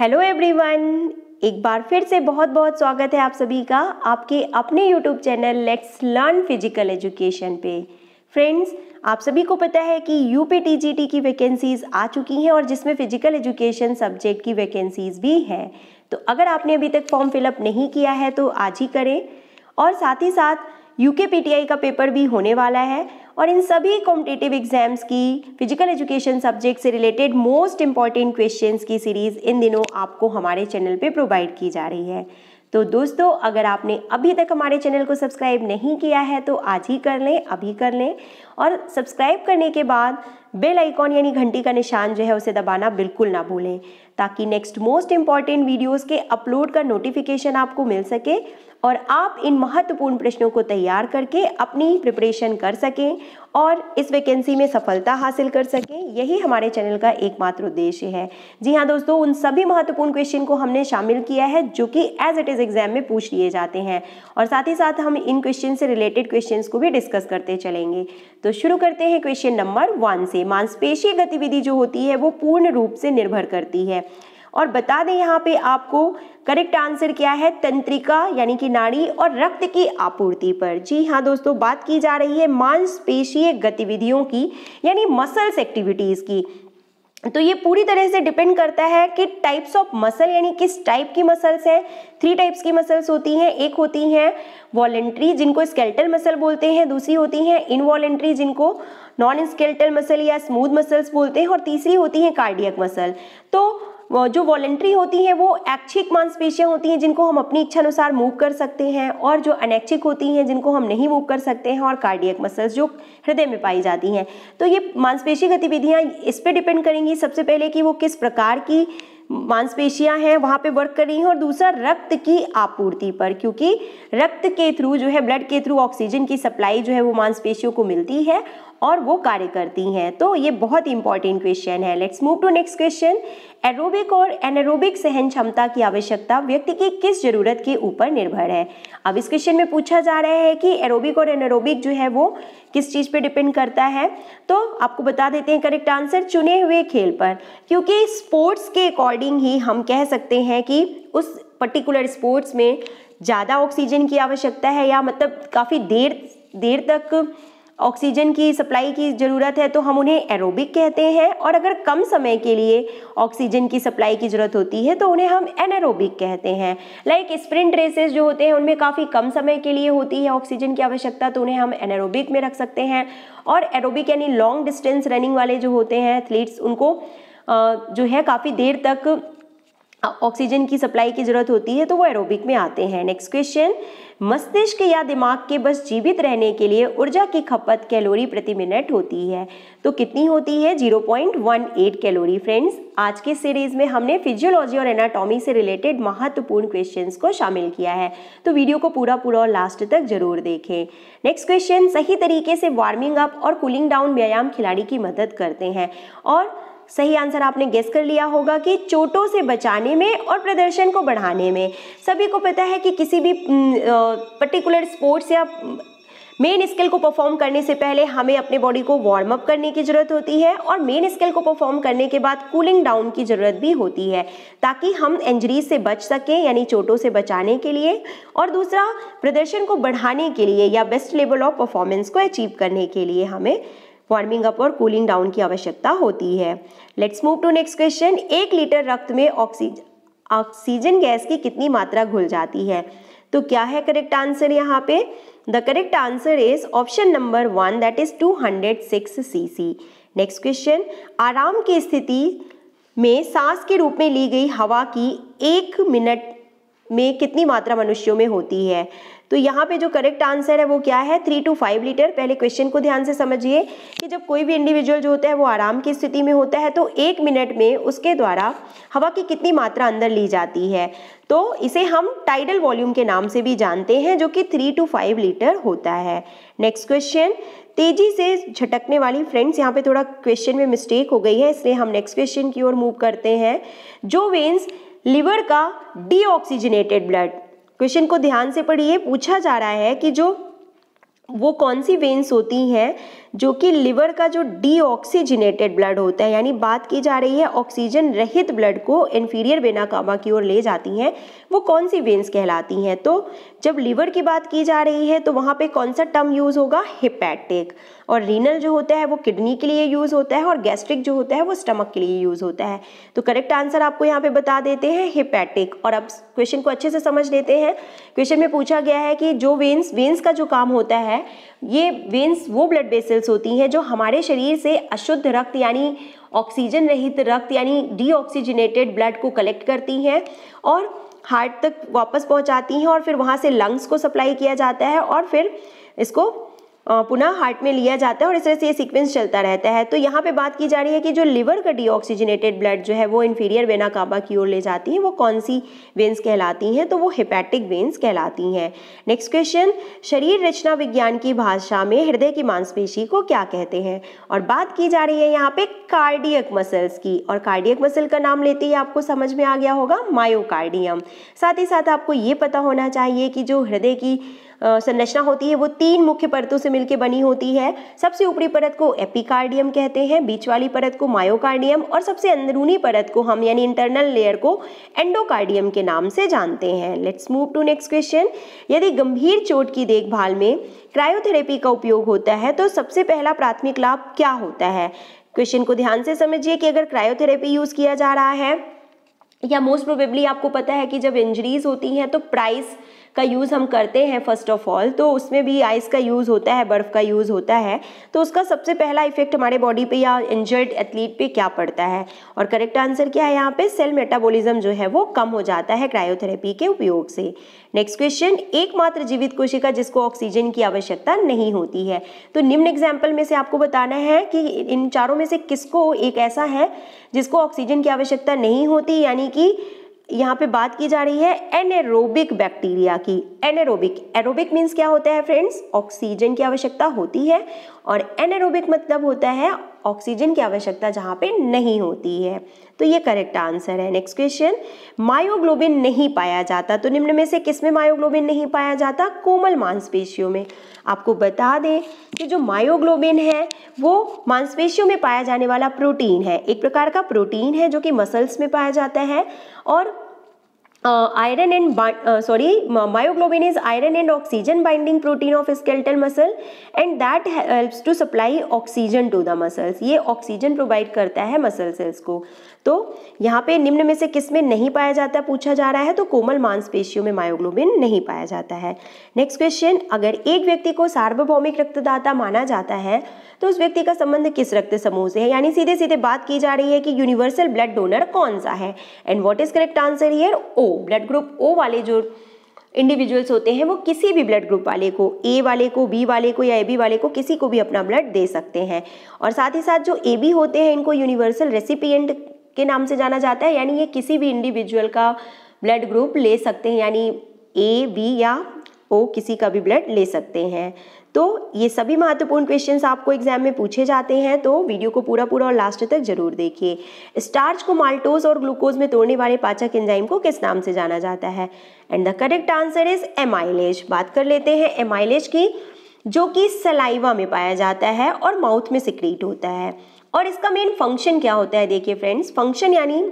hello everyone एक बार फिर से बहुत बहुत स्वागत है आप सभी का आपके अपने YouTube channel let's learn physical education पे फ्रेंड्स आप सभी को पता है कि U P T G T की वैकेंसीज़ आ चुकी हैं और जिसमें फ़िजिकल एजुकेशन सब्जेक्ट की वैकेंसीज़ भी हैं तो अगर आपने अभी तक फॉर्म फिलअप नहीं किया है तो आज ही करें और साथ ही साथ यू पी टी आई का पेपर भी होने वाला है और इन सभी कॉम्पिटेटिव एग्जाम्स की फिजिकल एजुकेशन सब्जेक्ट से रिलेटेड मोस्ट इंपॉर्टेंट क्वेश्चन की सीरीज़ इन दिनों आपको हमारे चैनल पर प्रोवाइड की जा रही है तो दोस्तों अगर आपने अभी तक हमारे चैनल को सब्सक्राइब नहीं किया है तो आज ही कर लें अभी कर लें और सब्सक्राइब करने के बाद बेल आइकॉन यानी घंटी का निशान जो है उसे दबाना बिल्कुल ना भूलें ताकि नेक्स्ट मोस्ट इम्पॉर्टेंट वीडियोस के अपलोड का नोटिफिकेशन आपको मिल सके और आप इन महत्वपूर्ण प्रश्नों को तैयार करके अपनी प्रिपरेशन कर सकें और इस वैकेंसी में सफलता हासिल कर सकें यही हमारे चैनल का एकमात्र उद्देश्य है जी हाँ दोस्तों उन सभी महत्वपूर्ण क्वेश्चन को हमने शामिल किया है जो कि एज इट इज़ एग्जाम में पूछ लिए जाते हैं और साथ ही साथ हम इन क्वेश्चन से रिलेटेड क्वेश्चन को भी डिस्कस करते चलेंगे तो शुरू करते हैं क्वेश्चन नंबर वन से से मांसपेशी गतिविधि जो होती है वो पूर्ण रूप से निर्भर करती है और बता दें यहाँ पे आपको करेक्ट आंसर क्या है तंत्रिका यानी कि नाड़ी और रक्त की आपूर्ति पर जी हाँ दोस्तों बात की जा रही है मांसपेशीय गतिविधियों की यानी मसल्स एक्टिविटीज़ की तो ये पूरी तरह से डिपेंड करता है कि टाइप्स ऑफ मसल यानी किस टाइप की मसल्स हैं थ्री टाइप्स की मसल्स होती हैं एक होती हैं वॉलेंट्री जिनको स्केल्टल मसल बोलते हैं दूसरी होती हैं इनवॉलेंट्री जिनको नॉन स्केल्टल मसल या स्मूथ मसल्स बोलते हैं और तीसरी होती हैं कार्डियक मसल तो जो वॉलेंट्री होती हैं वो ऐच्छिक मांसपेशियाँ होती हैं जिनको हम अपनी इच्छा अनुसार मूव कर सकते हैं और जो अनैच्छिक होती हैं जिनको हम नहीं मूव कर सकते हैं और कार्डियक मसल्स जो हृदय में पाई जाती हैं तो ये मांसपेशी गतिविधियाँ इस पर डिपेंड करेंगी सबसे पहले कि वो किस प्रकार की मांसपेशियां हैं वहाँ पे वर्क कर रही हैं और दूसरा रक्त की आपूर्ति पर क्योंकि रक्त के थ्रू जो है ब्लड के थ्रू ऑक्सीजन की सप्लाई जो है वो मांसपेशियों को मिलती है और वो कार्य करती हैं तो ये बहुत इंपॉर्टेंट क्वेश्चन है let's move to next question aerobic और एनरोबिक सहन क्षमता की आवश्यकता व्यक्ति की किस जरूरत के ऊपर निर्भर है अब इस क्वेश्चन में पूछा जा रहा है कि एरोबिक और एनरोबिक जो है वो किस चीज़ पे डिपेंड करता है तो आपको बता देते हैं करेक्ट आंसर चुने हुए खेल पर क्योंकि स्पोर्ट्स के अकॉर्डिंग ही हम कह सकते हैं कि उस पर्टिकुलर स्पोर्ट्स में ज़्यादा ऑक्सीजन की आवश्यकता है या मतलब काफ़ी देर देर तक ऑक्सीजन की सप्लाई की ज़रूरत है तो हम उन्हें एरोबिक कहते हैं और अगर कम समय के लिए ऑक्सीजन की सप्लाई की ज़रूरत होती है तो उन्हें हम एनरोबिक कहते हैं लाइक स्प्रिंट रेसेस जो होते हैं उनमें काफ़ी कम समय के लिए होती है ऑक्सीजन की आवश्यकता तो उन्हें हम एनारोबिक में रख सकते हैं और एरोबिक यानी लॉन्ग डिस्टेंस रनिंग वाले जो होते हैं एथलीट्स उनको जो है काफ़ी देर तक ऑक्सीजन हाँ, की सप्लाई की जरूरत होती है तो वो एरोबिक में आते हैं नेक्स्ट क्वेश्चन मस्तिष्क या दिमाग के बस जीवित रहने के लिए ऊर्जा की खपत कैलोरी प्रति मिनट होती है तो कितनी होती है 0.18 कैलोरी फ्रेंड्स आज के सीरीज में हमने फिजियोलॉजी और एनाटॉमी से रिलेटेड महत्वपूर्ण क्वेश्चंस को शामिल किया है तो वीडियो को पूरा पूरा और लास्ट तक जरूर देखें नेक्स्ट क्वेश्चन सही तरीके से वार्मिंग अप और कूलिंग डाउन व्यायाम खिलाड़ी की मदद करते हैं और सही आंसर आपने गेस कर लिया होगा कि चोटों से बचाने में और प्रदर्शन को बढ़ाने में सभी को पता है कि किसी भी पर्टिकुलर स्पोर्ट्स या मेन स्किल को परफॉर्म करने से पहले हमें अपने बॉडी को वार्म अप करने की ज़रूरत होती है और मेन स्किल को परफॉर्म करने के बाद कूलिंग डाउन की ज़रूरत भी होती है ताकि हम इंजरीज से बच सकें यानी चोटों से बचाने के लिए और दूसरा प्रदर्शन को बढ़ाने के लिए या बेस्ट लेवल ऑफ परफॉर्मेंस को अचीव करने के लिए हमें वार्मिंग अप और कूलिंग डाउन की आवश्यकता होती है let's move to next question एक लीटर रक्त में ऑक्सीजन ऑक्सीजन गैस की कितनी मात्रा घुल जाती है तो क्या है करेक्ट आंसर यहाँ पे the correct answer is option number one that is two hundred six C C next question आराम की स्थिति में सांस के रूप में ली गई हवा की एक मिनट में कितनी मात्रा मनुष्यों में होती है तो यहाँ पे जो करेक्ट आंसर है वो क्या है थ्री टू फाइव लीटर पहले क्वेश्चन को ध्यान से समझिए कि जब कोई भी इंडिविजुअल जो होता है वो आराम की स्थिति में होता है तो एक मिनट में उसके द्वारा हवा की कितनी मात्रा अंदर ली जाती है तो इसे हम टाइडल वॉल्यूम के नाम से भी जानते हैं जो कि थ्री टू फाइव लीटर होता है नेक्स्ट क्वेश्चन तेजी से झटकने वाली फ्रेंड्स यहाँ पे थोड़ा क्वेश्चन में मिस्टेक हो गई है इसलिए हम नेक्स्ट क्वेश्चन की ओर मूव करते हैं जो वेन्स लिवर का डीऑक्सीजनेटेड ब्लड क्वेश्चन को ध्यान से पढ़िए पूछा जा रहा है कि जो वो कौन सी वेन्स होती हैं जो कि लिवर का जो डीऑक्सीजिनेटेड ब्लड होता है यानी बात की जा रही है ऑक्सीजन रहित ब्लड को इन्फीरियर बेना कामा की ओर ले जाती हैं वो कौन सी वेंस कहलाती हैं तो जब लीवर की बात की जा रही है तो वहाँ पे कौन सा टर्म यूज़ होगा हिपैटिक और रीनल जो होता है वो किडनी के लिए यूज़ होता है और गैस्ट्रिक जो होता है वो स्टमक के लिए यूज़ होता है तो करेक्ट आंसर आपको यहाँ पे बता देते हैं हिपैटिक और अब क्वेश्चन को अच्छे से समझ लेते हैं क्वेश्चन में पूछा गया है कि जो वेंस वेंस का जो काम होता है ये वेंस वो ब्लड बेसल्स होती हैं जो हमारे शरीर से अशुद्ध रक्त यानी ऑक्सीजन रहित रक्त यानी डीऑक्सीजनेटेड ब्लड को कलेक्ट करती हैं और हार्ट तक वापस पहुंचाती हैं और फिर वहाँ से लंग्स को सप्लाई किया जाता है और फिर इसको पुनः हार्ट में लिया जाता है और इस तरह से ये सीक्वेंस चलता रहता है तो यहाँ पे बात की जा रही है कि जो लिवर का डीऑक्सीजनेटेड ब्लड जो है वो इन्फीरियर वेना काबा की ओर ले जाती है वो कौन सी वेंस कहलाती हैं तो वो हेपेटिक वेंस कहलाती हैं नेक्स्ट क्वेश्चन शरीर रचना विज्ञान की भाषा में हृदय की मांसपेशी को क्या कहते हैं और बात की जा रही है यहाँ पे कार्डियक मसल्स की और कार्डियक मसल का नाम लेते ही आपको समझ में आ गया होगा मायोकार्डियम साथ ही साथ आपको ये पता होना चाहिए कि जो हृदय की संरचना होती है वो तीन मुख्य परतों से मिलकर बनी होती है सबसे ऊपरी परत को एपिकार्डियम कहते हैं बीच वाली परत को मायोकार्डियम और सबसे अंदरूनी परत को हम यानी इंटरनल लेयर को एंडोकार्डियम के नाम से जानते हैं let's move to next question यदि गंभीर चोट की देखभाल में क्रायोथेरेपी का उपयोग होता है तो सबसे पहला प्राथमिक लाभ क्या होता है क्वेश्चन को ध्यान से समझिए कि अगर क्रायोथेरेपी यूज किया जा रहा है या मोस्ट प्रोबेबली आपको पता है कि जब इंजरीज होती हैं तो प्राइस का यूज़ हम करते हैं फर्स्ट ऑफ ऑल तो उसमें भी आइस का यूज़ होता है बर्फ़ का यूज़ होता है तो उसका सबसे पहला इफेक्ट हमारे बॉडी पे या इंजर्ड एथलीट पे क्या पड़ता है और करेक्ट आंसर क्या है यहाँ पे सेल मेटाबॉलिज्म जो है वो कम हो जाता है क्रायोथेरेपी के उपयोग से नेक्स्ट क्वेश्चन एकमात्र जीवित कोशिका जिसको ऑक्सीजन की आवश्यकता नहीं होती है तो निम्न एग्जाम्पल में से आपको बताना है कि इन चारों में से किसको एक ऐसा है जिसको ऑक्सीजन की आवश्यकता नहीं होती यानी कि यहाँ पे बात की जा रही है एनेरोबिक बैक्टीरिया की एनेरोबिक एरोबिक मीन्स क्या होता है फ्रेंड्स ऑक्सीजन की आवश्यकता होती है और एनेरोबिक मतलब होता है ऑक्सीजन की आवश्यकता जहाँ पे नहीं होती है तो ये करेक्ट आंसर है नेक्स्ट क्वेश्चन मायोग्लोबिन नहीं पाया जाता तो निम्न में से किस में मायोग्लोबिन नहीं पाया जाता कोमल मांसपेशियों में आपको बता दें कि जो मायोग्लोबिन है वो मांसपेशियों में पाया जाने वाला प्रोटीन है एक प्रकार का प्रोटीन है जो कि मसल्स में पाया जाता है और iron and sorry myoglobin is iron and oxygen binding protein of skeletal muscle and that helps to supply oxygen to the muscles ये ऑक्सीजन प्रोवाइड करता है मसल सेल्स को तो यहाँ पे निम्न में से किस में नहीं पाया जाता पूछा जा रहा है तो कोमल मांसपेशियों में मायोग्लोबिन नहीं पाया जाता है नेक्स्ट क्वेश्चन अगर एक व्यक्ति को सार्वभौमिक रक्तदाता माना जाता है तो उस व्यक्ति का संबंध किस रक्त समूह से है यानी सीधे सीधे बात की जा रही है कि यूनिवर्सल ब्लड डोनर कौन सा है and what is correct answer here O blood group O वाले जो इंडिविजुअल्स होते हैं वो किसी भी ब्लड ग्रुप वाले को ए वाले को बी वाले को या ए बी वाले को किसी को भी अपना ब्लड दे सकते हैं और साथ ही साथ जो ए बी होते हैं इनको यूनिवर्सल रेसिपियंट के नाम से जाना जाता है यानी ये किसी भी इंडिविजुअल का ब्लड ग्रुप ले सकते हैं यानी ए बी या ओ किसी का भी ब्लड ले सकते हैं तो ये सभी महत्वपूर्ण क्वेश्चंस आपको एग्जाम में पूछे जाते हैं तो वीडियो को पूरा पूरा और लास्ट तक जरूर देखिए स्टार्च को माल्टोज और ग्लूकोज में तोड़ने वाले पाचक एंजाइम को किस नाम से जाना जाता है and the correct answer is amylase बात कर लेते हैं एमाइलेज की जो कि सलाइवा में पाया जाता है और माउथ में सिक्रीट होता है और इसका मेन फंक्शन क्या होता है देखिए फ्रेंड्स फंक्शन यानी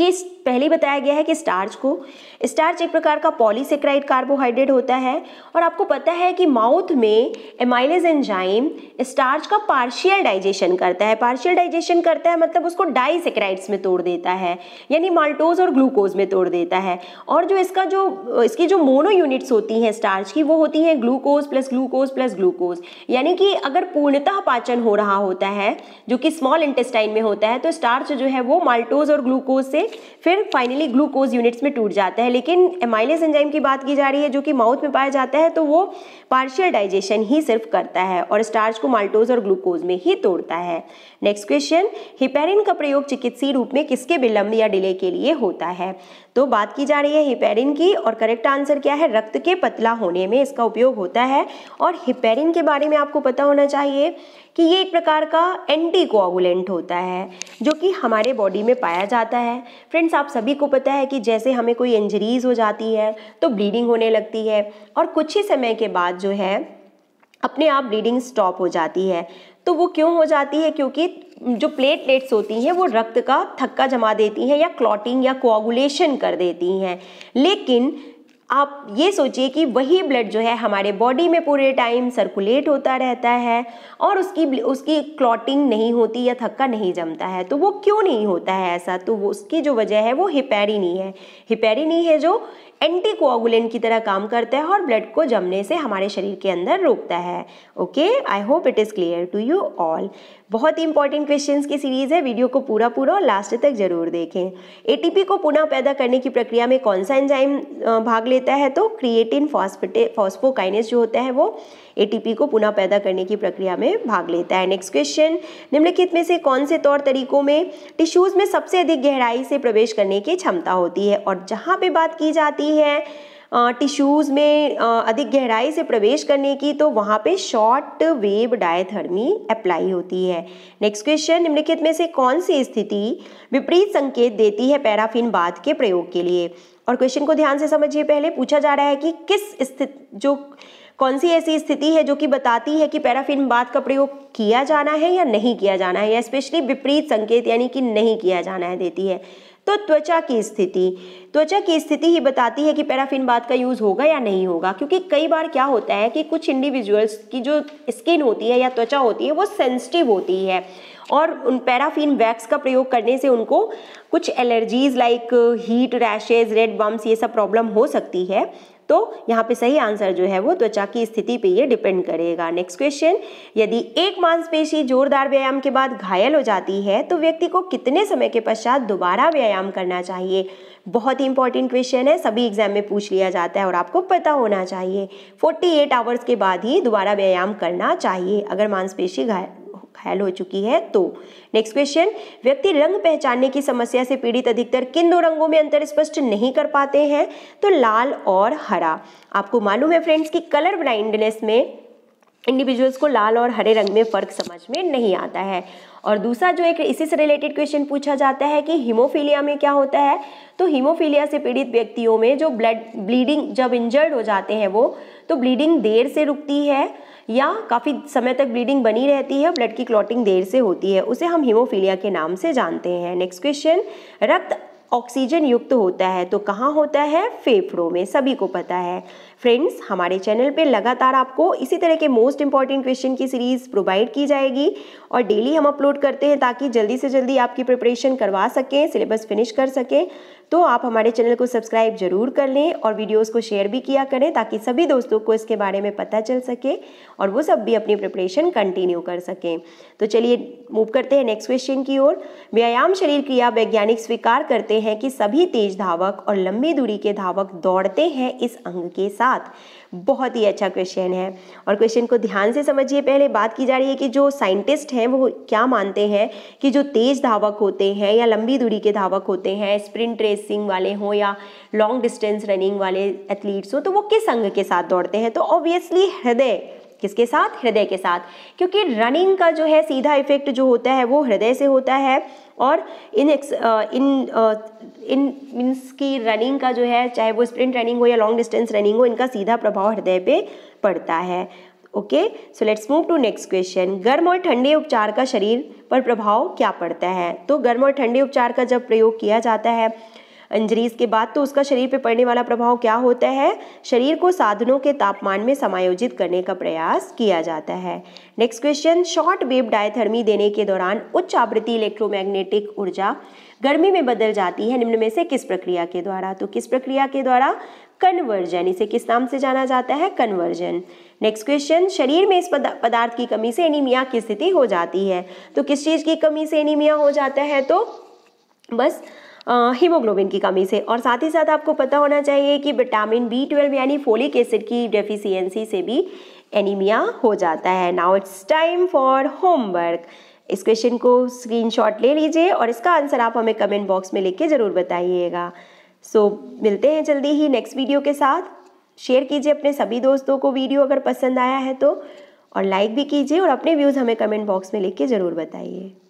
कि पहले बताया गया है कि स्टार्च को स्टार्च एक प्रकार का पॉलीसेक्राइड कार्बोहाइड्रेट होता है और आपको पता है कि माउथ में एमाइलेज एंजाइम स्टार्च का पार्शियल डाइजेशन करता है पार्शियल डाइजेशन करता है मतलब उसको डाइसेक्राइड्स में तोड़ देता है यानी माल्टोज और ग्लूकोज में तोड़ देता है और जो इसका जो इसकी जो मोनो यूनिट्स होती हैं स्टार्च की वो होती हैं glucose plus glucose plus glucose यानी कि अगर पूर्णतः पाचन हो रहा होता है जो कि स्मॉल इंटेस्टाइन में होता है तो स्टार्च जो है वो माल्टोज और ग्लूकोज से से फिर फाइनली ग्लूकोज यूनिट्स में टूट जाता है लेकिन एमाइलेस एंजाइम की बात की जा रही है जो कि माउथ में पाया जाता है तो वो पार्शियल डाइजेशन ही सिर्फ करता है और स्टार्च को माल्टोज और ग्लूकोज में ही तोड़ता है नेक्स्ट क्वेश्चन हिपेरिन का प्रयोग चिकित्सीय रूप में किसके विलंब या डिले के लिए होता है तो बात की जा रही है हिपेरिन की और करेक्ट आंसर क्या है रक्त के पतला होने में इसका उपयोग होता है और हिपेरिन के बारे में आपको पता होना चाहिए कि ये एक प्रकार का एंटी कोआगुलेंट होता है जो कि हमारे बॉडी में पाया जाता है फ्रेंड्स आप सभी को पता है कि जैसे हमें कोई इंजरीज हो जाती है तो ब्लीडिंग होने लगती है और कुछ ही समय के बाद जो है अपने आप ब्लीडिंग स्टॉप हो जाती है तो वो क्यों हो जाती है क्योंकि जो प्लेटलेट्स होती हैं वो रक्त का थक्का जमा देती हैं या क्लॉटिंग या कोआगुलेशन कर देती हैं लेकिन आप ये सोचिए कि वही ब्लड जो है हमारे बॉडी में पूरे टाइम सर्कुलेट होता रहता है और उसकी उसकी क्लॉटिंग नहीं होती या थक्का नहीं जमता है तो वो क्यों नहीं होता है ऐसा तो वो उसकी जो वजह है वो हिपेरिनी है हिपेरिनी है जो एंटीकोआगुलेंट की तरह काम करता है और ब्लड को जमने से हमारे शरीर के अंदर रोकता है okay I hope it is clear to you all बहुत ही इंपॉर्टेंट क्वेश्चन की सीरीज है वीडियो को पूरा पूरा और लास्ट तक जरूर देखें एटीपी को पुनः पैदा करने की प्रक्रिया में कौन सा एंजाइम भाग लेता है तो क्रिएटिन फॉस्फेटे फॉस्फोकाइनेस जो होता है वो एटीपी को पुनः पैदा करने की प्रक्रिया में भाग लेता है नेक्स्ट क्वेश्चन निम्नलिखित में से कौन से तौर तरीकों में टिश्यूज में सबसे अधिक गहराई से प्रवेश करने की क्षमता होती है और जहाँ पे बात की जाती है करती है टिश्यूज़ में अधिक गहराई से प्रवेश करने की तो वहाँ पे शॉर्ट वेव डायथर्मी अप्लाई होती है नेक्स्ट क्वेश्चन निम्नलिखित में से कौन सी स्थिति विपरीत संकेत देती है पैराफिन बाद के प्रयोग के लिए और क्वेश्चन को ध्यान से समझिए पहले पूछा जा रहा है कि किस स्थिति जो कौन सी ऐसी स्थिति है जो कि बताती है कि पैराफिन बाद का प्रयोग किया जाना है या नहीं किया जाना है या स्पेशली विपरीत संकेत यानी कि नहीं किया जाना है देती है तो त्वचा की स्थिति त्वचा की स्थिति ही बताती है कि पैराफिन बात का यूज़ होगा या नहीं होगा क्योंकि कई बार क्या होता है कि कुछ इंडिविजुअल्स की जो स्किन होती है या त्वचा होती है वो सेंसिटिव होती है और उन पैराफिन वैक्स का प्रयोग करने से उनको कुछ allergies like heat rashes red bumps ये सब प्रॉब्लम हो सकती है तो यहाँ पे सही आंसर जो है वो त्वचा की स्थिति पे ये डिपेंड करेगा नेक्स्ट क्वेश्चन यदि एक मांसपेशी जोरदार व्यायाम के बाद घायल हो जाती है तो व्यक्ति को कितने समय के पश्चात दोबारा व्यायाम करना चाहिए बहुत ही इंपॉर्टेंट क्वेश्चन है सभी एग्जाम में पूछ लिया जाता है और आपको पता होना चाहिए 48 आवर्स के बाद ही दोबारा व्यायाम करना चाहिए अगर मांसपेशी घायल घायल हो चुकी है तो नेक्स्ट क्वेश्चन व्यक्ति रंग पहचानने की समस्या से पीड़ित अधिकतर किन दो रंगों में अंतर स्पष्ट नहीं कर पाते हैं तो लाल और हरा आपको मालूम है फ्रेंड्स कि कलर ब्लाइंडनेस में इंडिविजुअल्स को लाल और हरे रंग में फ़र्क समझ में नहीं आता है और दूसरा जो एक इसी से रिलेटेड क्वेश्चन पूछा जाता है कि हीमोफीलिया में क्या होता है तो हीमोफीलिया से पीड़ित व्यक्तियों में जो ब्लड ब्लीडिंग जब इंजर्ड हो जाते हैं वो तो ब्लीडिंग देर से रुकती है या काफ़ी समय तक ब्लीडिंग बनी रहती है ब्लड की क्लॉटिंग देर से होती है उसे हम हीमोफीलिया के नाम से जानते हैं नेक्स्ट क्वेश्चन रक्त ऑक्सीजन युक्त होता है तो कहाँ होता है फेफड़ों में सभी को पता है फ्रेंड्स हमारे चैनल पे लगातार आपको इसी तरह के मोस्ट इंपॉर्टेंट क्वेश्चन की सीरीज़ प्रोवाइड की जाएगी और डेली हम अपलोड करते हैं ताकि जल्दी से जल्दी आपकी प्रिपरेशन करवा सकें सिलेबस फिनिश कर सकें तो आप हमारे चैनल को सब्सक्राइब जरूर कर लें और वीडियोज़ को शेयर भी किया करें ताकि सभी दोस्तों को इसके बारे में पता चल सके और वो सब भी अपनी प्रिपरेशन कंटिन्यू कर सकें तो चलिए मूव करते हैं नेक्स्ट क्वेश्चन की ओर व्यायाम शरीर क्रिया वैज्ञानिक स्वीकार करते हैं कि सभी तेज धावक और लंबी दूरी के धावक दौड़ते हैं इस अंग के साथ साथ बहुत ही अच्छा क्वेश्चन है और क्वेश्चन को ध्यान से समझिए पहले बात की जा रही है कि जो साइंटिस्ट हैं वो क्या मानते हैं कि जो तेज़ धावक होते हैं या लंबी दूरी के धावक होते हैं स्प्रिंट रेसिंग वाले हों या लॉन्ग डिस्टेंस रनिंग वाले एथलीट्स हों तो वो किस अंग के साथ दौड़ते हैं तो ऑब्वियसली हृदय किसके साथ हृदय के साथ क्योंकि रनिंग का जो है सीधा इफेक्ट जो होता है वो हृदय से होता है और इन एक्स इन इन मीन्स की रनिंग का जो है चाहे वो स्प्रिंट रनिंग हो या लॉन्ग डिस्टेंस रनिंग हो इनका सीधा प्रभाव हृदय पे पड़ता है okay so let's move to next question गर्म और ठंडे उपचार का शरीर पर प्रभाव क्या पड़ता है तो गर्म और ठंडे उपचार का जब प्रयोग किया जाता है इंजरीज के बाद तो उसका शरीर पर पड़ने वाला प्रभाव क्या होता है शरीर को साधनों के तापमान में समायोजित करने का प्रयास किया जाता है next question short wave diathermy देने के दौरान उच्च आवृत्ति इलेक्ट्रोमैग्नेटिक ऊर्जा गर्मी में बदल जाती है निम्न में से किस प्रक्रिया के द्वारा तो किस प्रक्रिया के द्वारा कन्वर्जन इसे किस नाम से जाना जाता है कन्वर्जन नेक्स्ट क्वेश्चन शरीर में इस पदार्थ की कमी से एनीमिया की स्थिति हो जाती है तो किस चीज़ की कमी से एनीमिया हो जाता है तो बस हीमोग्लोबिन की कमी से और साथ ही साथ आपको पता होना चाहिए कि विटामिन बी ट्वेल्व यानी फोलिक एसिड की डेफिशियंसी से भी एनीमिया हो जाता है now it's time for homework इस क्वेश्चन को स्क्रीनशॉट ले लीजिए और इसका आंसर आप हमें कमेंट बॉक्स में लिख के ज़रूर बताइएगा सो so, मिलते हैं जल्दी ही नेक्स्ट वीडियो के साथ शेयर कीजिए अपने सभी दोस्तों को वीडियो अगर पसंद आया है तो और लाइक भी कीजिए और अपने व्यूज़ हमें कमेंट बॉक्स में लिख के ज़रूर बताइए